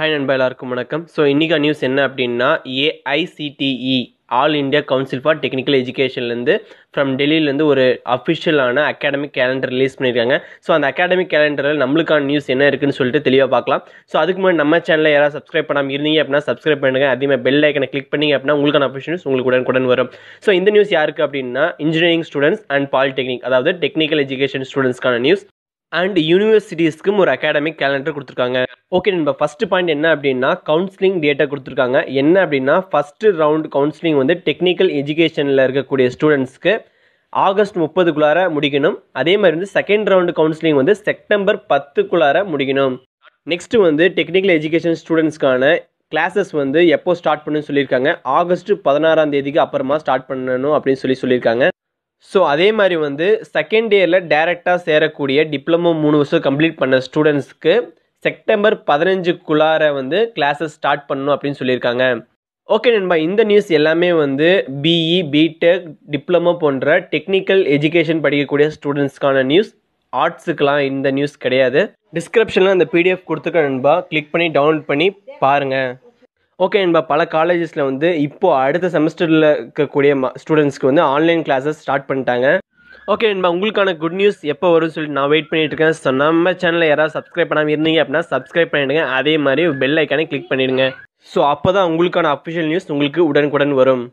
hi நண்பா எல்லாருக்கும் வணக்கம் ஸோ இன்றைக்கா நியூஸ் என்ன அப்படின்னா AICTE all India council for technical எஜுகேஷன்லேருந்து ஃப்ரம் டெல்லியிலேருந்து ஒரு அஃபிஷியலான அகாடமிக் கேலண்டர் ரிலீஸ் பண்ணியிருக்காங்க ஸோ அந்த அகாடமிக் கேலண்டரில் நம்மளுக்கான நியூஸ் என்ன இருக்குன்னு சொல்லிட்டு தெளிவாக பார்க்கலாம் ஸோ அதுக்கு முன்னாடி நம்ம சேனலில் யாராவது சப்ஸ்கிரைப் பண்ணாமல் இருந்தீங்க அப்படின்னா சப்ஸ்கிரைப் பண்ணுங்கள் அதேமாதிரி பெல் ஐக்கனை கிளிக் பண்ணிங்க அப்படின்னா உங்களுக்கான அஃபிஷியல் நியூஸ் உங்களுக்கு உடனுக்குடன் வரும் ஸோ இந்த நியூஸ் யாருக்கு அப்படின்னா இன்ஜினியரிங் ஸ்டூடெண்ட்ஸ் அண்ட் பாலிடெக்னிக் அதாவது டெக்னிக்கல் எஜுகேஷன் ஸ்டூடெண்ட்ஸ்க்கான நியூஸ் அண்ட் யூனிவர்சிட்டிஸ்க்கும் ஒரு அகாடமிக் கேலண்டர் கொடுத்துருக்காங்க ஓகே நம்ம ஃபஸ்ட்டு பாயிண்ட் என்ன அப்படின்னா கவுன்சிலிங் டேட்டா கொடுத்துருக்காங்க என்ன அப்படின்னா ஃபஸ்ட்டு ரவுண்ட் கவுன்சிலிங் வந்து டெக்னிக்கல் எஜுகேஷனில் இருக்கக்கூடிய ஸ்டூடெண்ட்ஸ்க்கு ஆகஸ்ட் முப்பதுக்குள்ளார முடிக்கணும் அதே மாதிரி வந்து செகண்ட் ரவுண்டு கவுன்சிலிங் வந்து செப்டம்பர் பத்துக்குள்ளார முடிக்கணும் நெக்ஸ்ட்டு வந்து டெக்னிக்கல் எஜுகேஷன் ஸ்டூடெண்ட்ஸ்க்கான கிளாஸஸ் வந்து எப்போ ஸ்டார்ட் பண்ணுன்னு சொல்லியிருக்காங்க ஆகஸ்ட் பதினாறாம் தேதிக்கு அப்புறமா ஸ்டார்ட் பண்ணணும் அப்படின்னு சொல்லி சொல்லியிருக்காங்க ஸோ அதே மாதிரி வந்து செகண்ட் இயரில் டேரெக்டாக சேரக்கூடிய டிப்ளமோ மூணு வருஷம் கம்ப்ளீட் பண்ண ஸ்டூடெண்ட்ஸ்க்கு செப்டம்பர் பதினஞ்சுக்குள்ளார வந்து கிளாஸஸ் ஸ்டார்ட் பண்ணணும் அப்படின்னு சொல்லியிருக்காங்க ஓகே நண்பா இந்த நியூஸ் எல்லாமே வந்து பிஇ பிடெக் டிப்ளமோ போன்ற டெக்னிக்கல் எஜுகேஷன் படிக்கக்கூடிய ஸ்டூடெண்ட்ஸ்க்கான நியூஸ் ஆர்ட்ஸுக்கெலாம் இந்த நியூஸ் கிடையாது டிஸ்கிரிப்ஷனில் அந்த பிடிஎஃப் கொடுத்துருக்க நண்பா கிளிக் பண்ணி டவுன்லோட் பண்ணி பாருங்கள் ஓகே நண்பா பல காலேஜஸில் வந்து இப்போது அடுத்த செமஸ்டரில் இருக்கக்கூடிய ஸ்டூடெண்ட்ஸ்க்கு வந்து ஆன்லைன் கிளாஸஸ் ஸ்டார்ட் பண்ணிட்டாங்க ஓகே நண்பா உங்களுக்கான குட் நியூஸ் எப்போ வரும்னு சொல்லிட்டு நான் வெயிட் பண்ணிட்டு இருக்கேன் ஸோ நம்ம சேனலில் யாராவது சப்ஸ்கிரைப் பண்ணாமல் இருந்தீங்க அப்படின்னா சப்ஸ்கிரைப் பண்ணிடுங்க அதே மாதிரி பெல் ஐக்கானே கிளிக் பண்ணிடுங்க ஸோ அப்போ தான் உங்களுக்கான அஃபிஷியல் நியூஸ் உங்களுக்கு உடனுக்குடன் வரும்